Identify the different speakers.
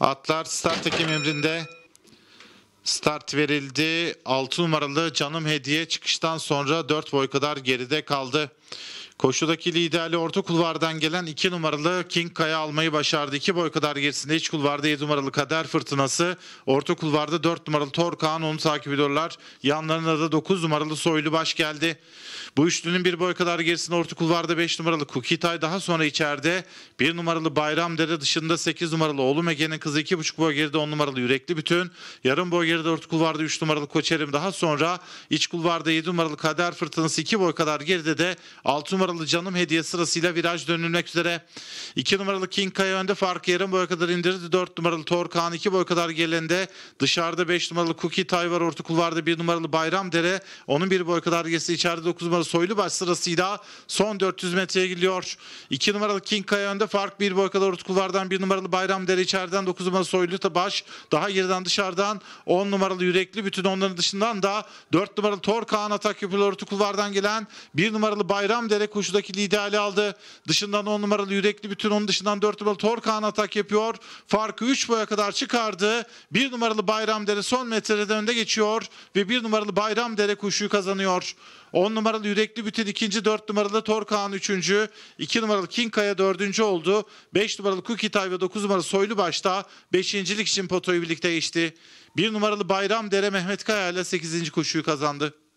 Speaker 1: Atlar start ekim emrinde. Start verildi. 6 numaralı canım hediye çıkıştan sonra 4 boy kadar geride kaldı. Koşudaki liderli orta kulvardan gelen 2 numaralı King Kaya almayı başardı. 2 boy kadar gerisinde iç kulvarda 7 numaralı Kader Fırtınası. Orta kulvarda 4 numaralı Torkan onu takip ediyorlar. yanlarında da 9 numaralı Soylu Baş geldi. Bu üçlünün bir boy kadar gerisinde orta kulvarda 5 numaralı Kukitay daha sonra içeride 1 numaralı Bayram Bayramdere dışında 8 numaralı Oğlum Ege'nin kızı 2,5 boy geride 10 numaralı Yürekli Bütün. Yarım boy geride orta kulvarda 3 numaralı Koçerim daha sonra iç kulvarda 7 numaralı Kader Fırtınası 2 boy kadar geride de 6 numaralı numaralı Canım Hediye sırasıyla viraj dönülmek üzere. 2 numaralı King Kaya önde farkı yarım boya kadar indirdi. 4 numaralı Torkan 2 boya kadar gelende. Dışarıda 5 numaralı Kuki Tay var. Orta kulvarda 1 numaralı dere Onun 1 boya kadar gerisi içeride 9 numaralı Soylubaş sırasıyla son 400 metreye gidiyor. 2 numaralı King Kaya önde fark 1 boya kadar orta kulvardan 1 numaralı dere içeriden 9 numaralı baş daha geriden dışarıdan 10 numaralı Yürekli bütün onların dışından da 4 numaralı Torkan atak yapıyor orta kulvardan gelen 1 numaralı Bayram dere koşudaki liderliği aldı. Dışından 10 numaralı yürekli bütün onun dışından 4 numaralı Torkan atak yapıyor. Farkı 3 boya kadar çıkardı. 1 numaralı Bayram dere son metrede önde geçiyor ve 1 numaralı Bayram dere koşuyu kazanıyor. 10 numaralı Yürekli Bütün ikinci, 4 numaralı Torkan üçüncü, 2 numaralı Kinkaya dördüncü oldu. 5 numaralı Kukitay ve 9 numaralı Soylu başta 5.lik için potoyu birlikte geçti. 1 numaralı Bayram dere Mehmet Kaya ile 8. koşuyu kazandı.